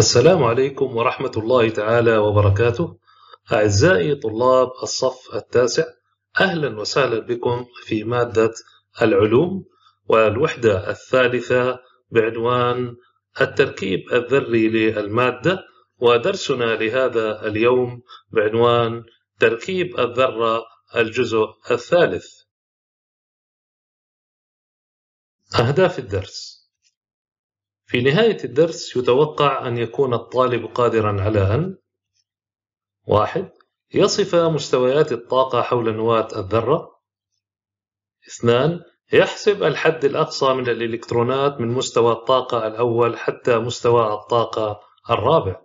السلام عليكم ورحمة الله تعالى وبركاته أعزائي طلاب الصف التاسع أهلا وسهلا بكم في مادة العلوم والوحدة الثالثة بعنوان التركيب الذري للمادة ودرسنا لهذا اليوم بعنوان تركيب الذرة الجزء الثالث أهداف الدرس في نهاية الدرس يتوقع أن يكون الطالب قادرا على أن واحد يصف مستويات الطاقة حول نواة الذرة اثنان يحسب الحد الأقصى من الإلكترونات من مستوى الطاقة الأول حتى مستوى الطاقة الرابع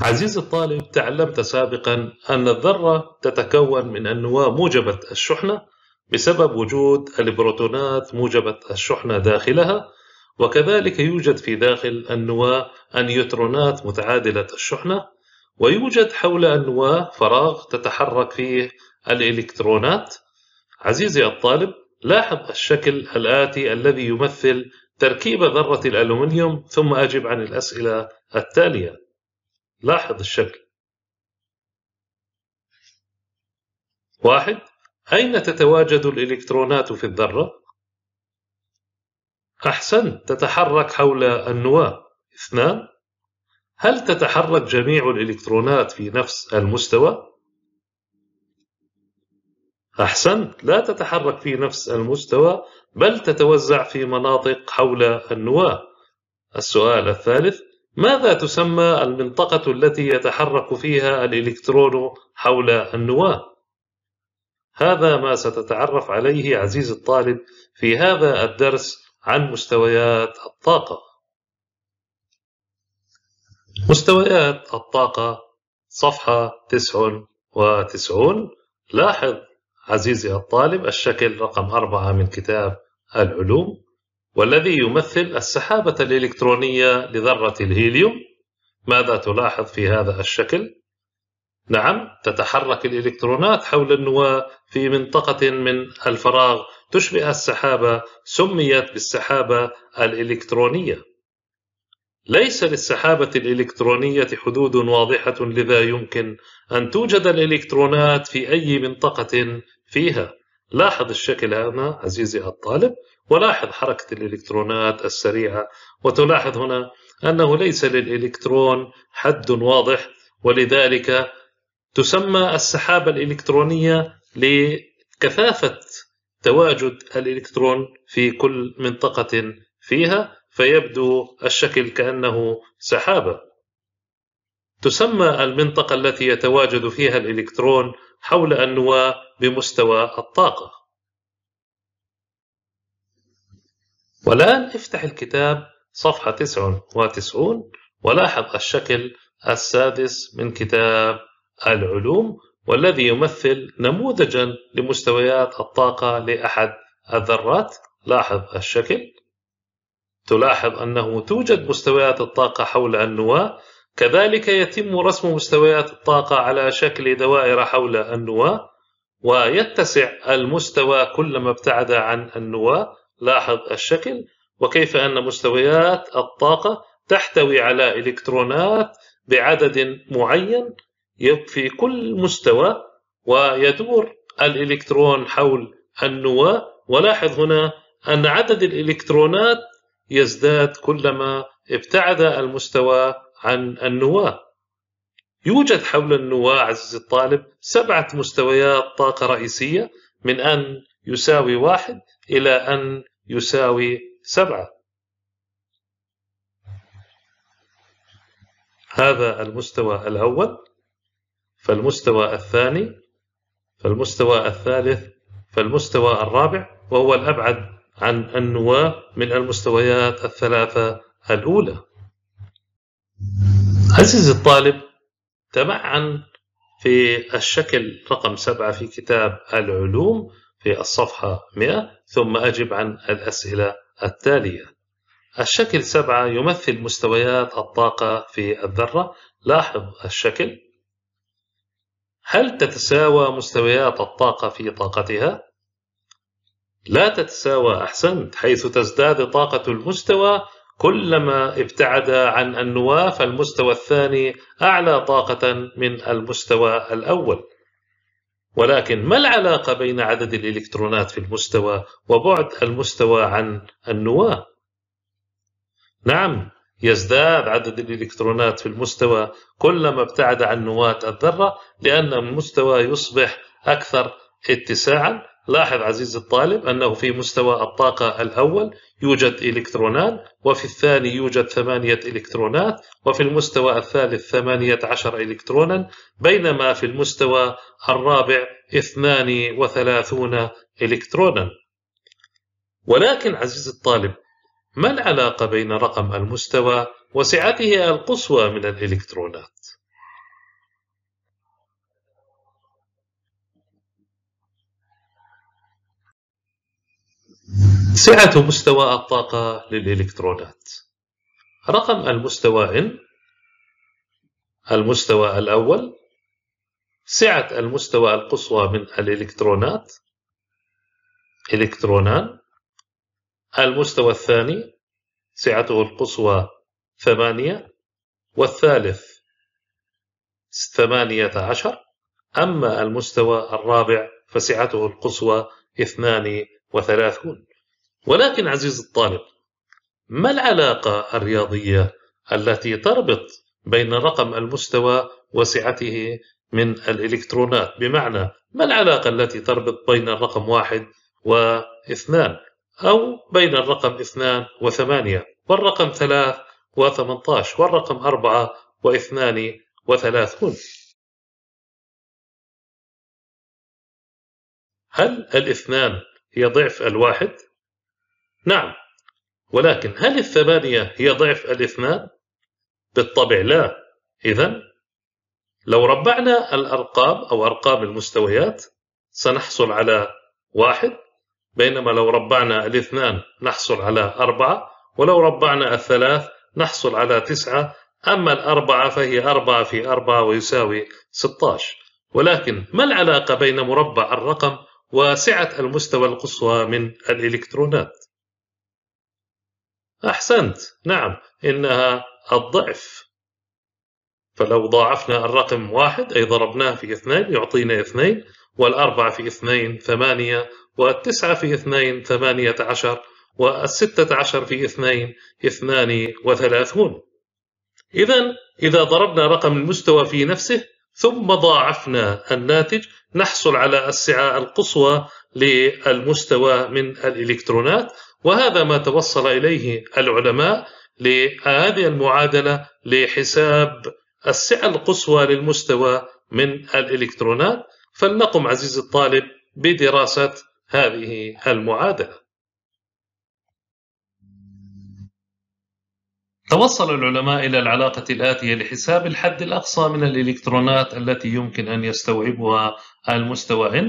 عزيزي الطالب تعلمت سابقا أن الذرة تتكون من النواة موجبة الشحنة بسبب وجود البروتونات موجبة الشحنة داخلها وكذلك يوجد في داخل النواة النيوترونات متعادلة الشحنة ويوجد حول النواة فراغ تتحرك فيه الإلكترونات عزيزي الطالب لاحظ الشكل الآتي الذي يمثل تركيب ذرة الألومنيوم ثم أجب عن الأسئلة التالية لاحظ الشكل واحد أين تتواجد الإلكترونات في الذرة؟ أحسنت تتحرك حول النواة اثنان هل تتحرك جميع الإلكترونات في نفس المستوى؟ أحسنت لا تتحرك في نفس المستوى بل تتوزع في مناطق حول النواة السؤال الثالث ماذا تسمى المنطقة التي يتحرك فيها الإلكترون حول النواة؟ هذا ما ستتعرف عليه عزيزي الطالب في هذا الدرس عن مستويات الطاقة. مستويات الطاقة صفحة 99 لاحظ عزيزي الطالب الشكل رقم 4 من كتاب العلوم والذي يمثل السحابة الإلكترونية لذرة الهيليوم ماذا تلاحظ في هذا الشكل؟ نعم تتحرك الإلكترونات حول النواة في منطقة من الفراغ تشبه السحابة سميت بالسحابة الإلكترونية. ليس للسحابة الإلكترونية حدود واضحة لذا يمكن أن توجد الإلكترونات في أي منطقة فيها. لاحظ الشكل هنا عزيزي الطالب ولاحظ حركة الإلكترونات السريعة وتلاحظ هنا أنه ليس للإلكترون حد واضح ولذلك تسمى السحابة الإلكترونية لكثافة تواجد الإلكترون في كل منطقة فيها فيبدو الشكل كأنه سحابة تسمى المنطقة التي يتواجد فيها الإلكترون حول النواة بمستوى الطاقة والآن افتح الكتاب صفحة 99 ولاحظ الشكل السادس من كتاب العلوم والذي يمثل نموذجا لمستويات الطاقة لأحد الذرات لاحظ الشكل تلاحظ أنه توجد مستويات الطاقة حول النواة كذلك يتم رسم مستويات الطاقة على شكل دوائر حول النواة ويتسع المستوى كلما ابتعد عن النواة لاحظ الشكل وكيف أن مستويات الطاقة تحتوي على إلكترونات بعدد معين في كل مستوى ويدور الإلكترون حول النواة ولاحظ هنا أن عدد الإلكترونات يزداد كلما ابتعد المستوى عن النواة يوجد حول النواة عزيز الطالب سبعة مستويات طاقة رئيسية من أن يساوي واحد إلى أن يساوي سبعة هذا المستوى الأول فالمستوى الثاني فالمستوى الثالث فالمستوى الرابع وهو الأبعد عن النواة من المستويات الثلاثة الأولى عزيزي الطالب تمعن في الشكل رقم سبعة في كتاب العلوم في الصفحة 100 ثم أجب عن الأسئلة التالية الشكل سبعة يمثل مستويات الطاقة في الذرة لاحظ الشكل هل تتساوى مستويات الطاقة في طاقتها؟ لا تتساوى أحسنت حيث تزداد طاقة المستوى كلما ابتعد عن النواة فالمستوى الثاني أعلى طاقة من المستوى الأول ولكن ما العلاقة بين عدد الإلكترونات في المستوى وبعد المستوى عن النواة؟ نعم يزداد عدد الإلكترونات في المستوى كلما ابتعد عن نواة الذرة لأن المستوى يصبح أكثر اتساعا لاحظ عزيزي الطالب أنه في مستوى الطاقة الأول يوجد إلكترونان وفي الثاني يوجد ثمانية إلكترونات وفي المستوى الثالث ثمانية عشر إلكترونا بينما في المستوى الرابع اثنان وثلاثون إلكترونا ولكن عزيزي الطالب ما العلاقة بين رقم المستوى وسعته القصوى من الإلكترونات؟ سعة مستوى الطاقة للإلكترونات رقم المستوى N المستوى الأول سعة المستوى القصوى من الإلكترونات إلكترونان المستوى الثاني سعته القصوى ثمانية والثالث ثمانية عشر أما المستوى الرابع فسعته القصوى اثنان وثلاثون ولكن عزيز الطالب ما العلاقة الرياضية التي تربط بين رقم المستوى وسعته من الإلكترونات بمعنى ما العلاقة التي تربط بين الرقم واحد واثنان أو بين الرقم 2 و8 والرقم 3 و18 والرقم 4 و 2 و 30 هل الاثنان هي ضعف الواحد؟ نعم ولكن هل الثمانية هي ضعف الاثنان؟ بالطبع لا إذا لو ربعنا الأرقام أو أرقام المستويات سنحصل على واحد بينما لو ربعنا الاثنان نحصل على أربعة ولو ربعنا الثلاث نحصل على تسعة أما الأربعة فهي أربعة في أربعة ويساوي 16 ولكن ما العلاقة بين مربع الرقم وسعة المستوى القصوى من الإلكترونات؟ أحسنت نعم إنها الضعف فلو ضاعفنا الرقم واحد أي ضربناه في اثنين يعطينا اثنين والأربعة في اثنين ثمانية والتسعة في اثنين ثمانية عشر والستة عشر في اثنين اثنان وثلاثون إذا إذا ضربنا رقم المستوى في نفسه ثم ضاعفنا الناتج نحصل على السعة القصوى للمستوى من الإلكترونات وهذا ما توصل إليه العلماء لهذه المعادلة لحساب السعة القصوى للمستوى من الإلكترونات فلنقم عزيزي الطالب بدراسة هذه المعادلة توصل العلماء إلى العلاقة الآتية لحساب الحد الأقصى من الإلكترونات التي يمكن أن يستوعبها المستوى N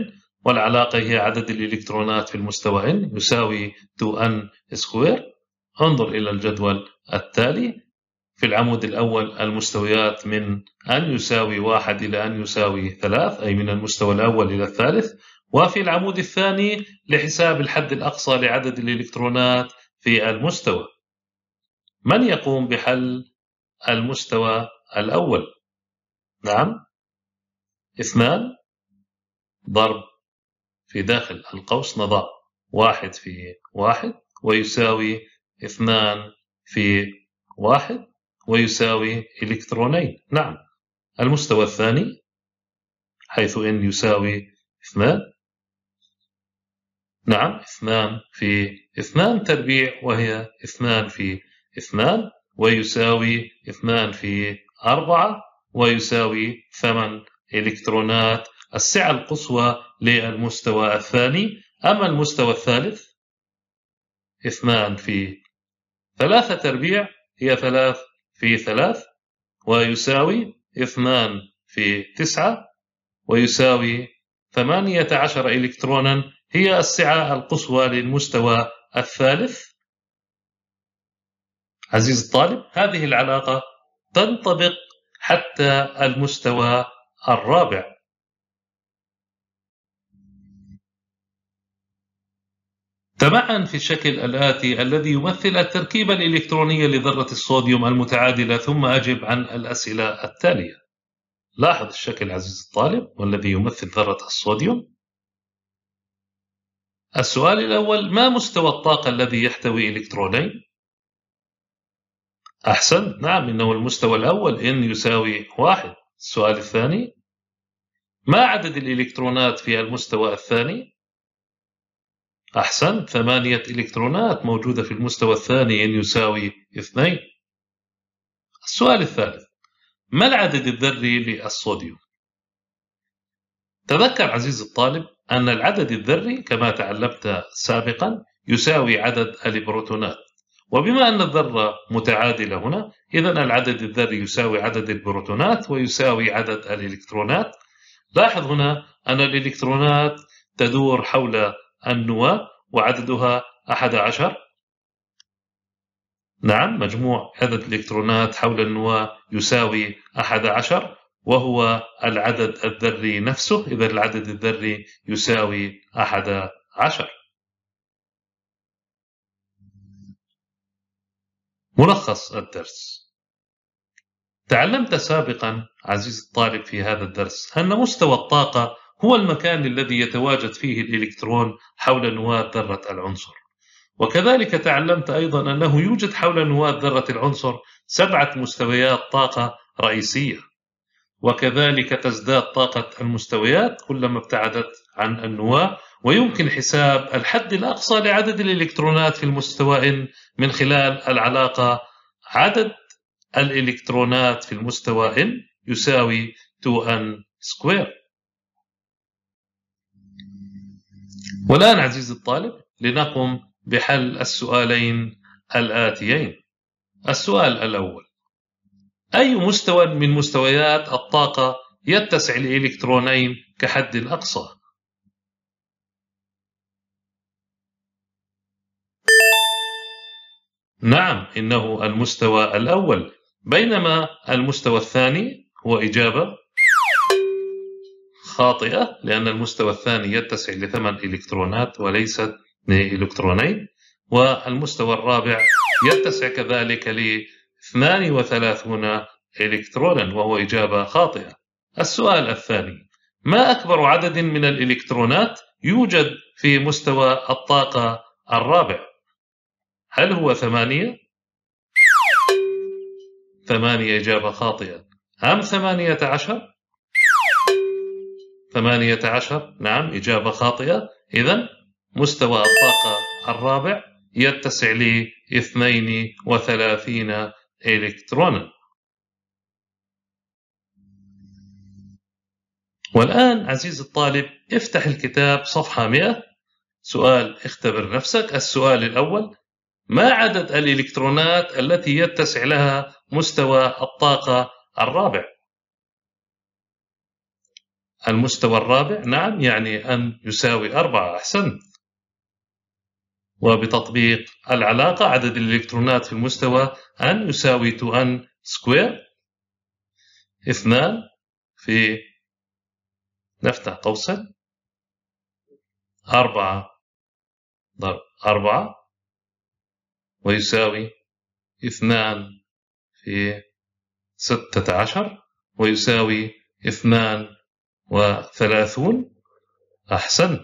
والعلاقة هي عدد الإلكترونات في المستوى N يساوي 2N سكوير انظر إلى الجدول التالي في العمود الأول المستويات من N يساوي 1 إلى N يساوي 3 أي من المستوى الأول إلى الثالث وفي العمود الثاني لحساب الحد الأقصى لعدد الإلكترونات في المستوى من يقوم بحل المستوى الأول؟ نعم اثنان ضرب في داخل القوس نضع واحد في واحد ويساوي اثنان في واحد ويساوي إلكترونين نعم المستوى الثاني حيث ان يساوي اثنان نعم اثنان في اثنان تربيع وهي اثنان في اثنان ويساوي اثنان في أربعة ويساوي ثمن إلكترونات السعة القصوى للمستوى الثاني أما المستوى الثالث اثنان في ثلاثة تربيع هي ثلاث في ثلاث ويساوي اثنان في تسعة ويساوي ثمانية عشر إلكترونا هي السعة القصوى للمستوى الثالث عزيز الطالب هذه العلاقة تنطبق حتى المستوى الرابع تمعن في الشكل الآتي الذي يمثل التركيبة الإلكترونية لذرة الصوديوم المتعادلة ثم أجب عن الأسئلة التالية لاحظ الشكل عزيز الطالب والذي يمثل ذرة الصوديوم السؤال الأول ما مستوى الطاقة الذي يحتوي إلكترونين؟ أحسنت نعم إنه المستوى الأول N يساوي واحد السؤال الثاني ما عدد الإلكترونات في المستوى الثاني؟ أحسنت ثمانية إلكترونات موجودة في المستوى الثاني N يساوي اثنين السؤال الثالث ما العدد الذري للصوديوم؟ تذكر عزيزي الطالب أن العدد الذري كما تعلمت سابقا يساوي عدد البروتونات وبما أن الذرة متعادلة هنا إذا العدد الذري يساوي عدد البروتونات ويساوي عدد الإلكترونات لاحظ هنا أن الإلكترونات تدور حول النواة وعددها 11 نعم مجموع عدد الإلكترونات حول النواة يساوي 11 وهو العدد الذري نفسه إذا العدد الذري يساوي أحد عشر ملخص الدرس تعلمت سابقا عزيزي الطالب في هذا الدرس أن مستوى الطاقة هو المكان الذي يتواجد فيه الإلكترون حول نواة ذرة العنصر وكذلك تعلمت أيضا أنه يوجد حول نواة ذرة العنصر سبعة مستويات طاقة رئيسية وكذلك تزداد طاقة المستويات كلما ابتعدت عن النواة ويمكن حساب الحد الأقصى لعدد الإلكترونات في المستوى من خلال العلاقة عدد الإلكترونات في المستوى N يساوي 2N سكوير والآن عزيزي الطالب لنقم بحل السؤالين الآتيين السؤال الأول أي مستوى من مستويات الطاقة يتسع لإلكترونين كحد أقصى نعم إنه المستوى الأول بينما المستوى الثاني هو إجابة خاطئة لأن المستوى الثاني يتسع لثمان إلكترونات وليست لإلكترونين والمستوى الرابع يتسع كذلك ل 32 إلكترونا وهو إجابة خاطئة السؤال الثاني ما أكبر عدد من الإلكترونات يوجد في مستوى الطاقة الرابع هل هو ثمانية؟ ثمانية إجابة خاطئة أم ثمانية عشر؟ ثمانية عشر نعم إجابة خاطئة إذا مستوى الطاقة الرابع يتسع ل 32 إلكترونا والآن عزيزي الطالب افتح الكتاب صفحة 100 سؤال اختبر نفسك السؤال الأول ما عدد الإلكترونات التي يتسع لها مستوى الطاقة الرابع؟ المستوى الرابع نعم يعني أن يساوي أربعة أحسنت وبتطبيق العلاقة عدد الإلكترونات في المستوى N يساوي 2N سكوير اثنان في نفتح قوسا أربعة ضرب أربعة ويساوي اثنان في ستة عشر ويساوي اثنان وثلاثون أحسنت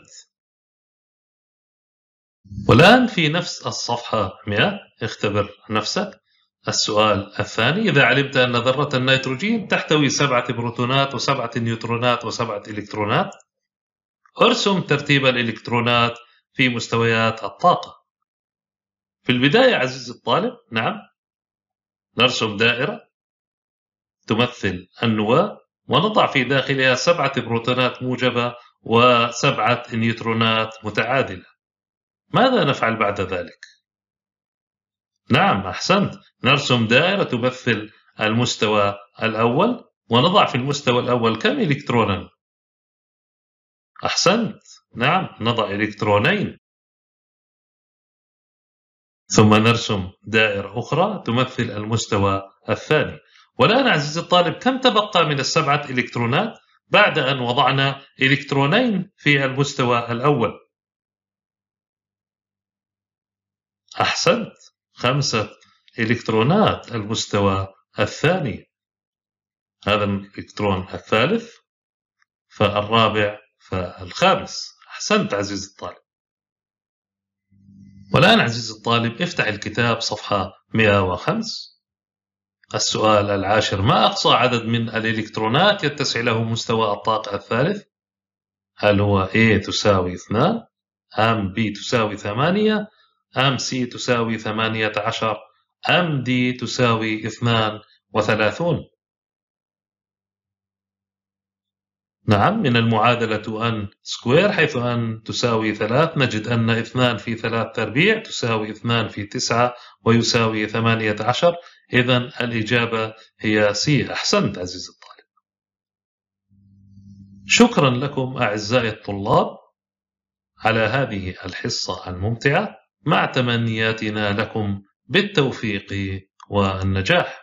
والآن في نفس الصفحة 100 اختبر نفسك السؤال الثاني إذا علمت أن ذرة النيتروجين تحتوي سبعة بروتونات وسبعة نيوترونات وسبعة إلكترونات ارسم ترتيب الإلكترونات في مستويات الطاقة في البداية عزيزي الطالب نعم نرسم دائرة تمثل النواة ونضع في داخلها سبعة بروتونات موجبة وسبعة نيوترونات متعادلة ماذا نفعل بعد ذلك؟ نعم أحسنت نرسم دائرة تمثل المستوى الأول ونضع في المستوى الأول كم إلكترونا؟ أحسنت نعم نضع إلكترونين ثم نرسم دائرة أخرى تمثل المستوى الثاني والآن عزيزي الطالب كم تبقى من السبعة إلكترونات بعد أن وضعنا إلكترونين في المستوى الأول؟ أحسنت خمسة إلكترونات المستوى الثاني هذا الإلكترون الثالث فالرابع فالخامس أحسنت عزيزي الطالب والآن عزيزي الطالب افتح الكتاب صفحة 105 السؤال العاشر ما أقصى عدد من الإلكترونات يتسع له مستوى الطاقة الثالث؟ هل هو A تساوي 2 أم B تساوي 8 أم سي تساوي ثمانية عشر أم دي تساوي اثنان وثلاثون نعم من المعادلة أن سكوير حيث أن تساوي ثلاث نجد أن اثنان في ثلاث تربيع تساوي اثنان في تسعة ويساوي ثمانية عشر إذا الإجابة هي سي أحسنت عزيزي الطالب شكرا لكم أعزائي الطلاب على هذه الحصة الممتعة مع تمنياتنا لكم بالتوفيق والنجاح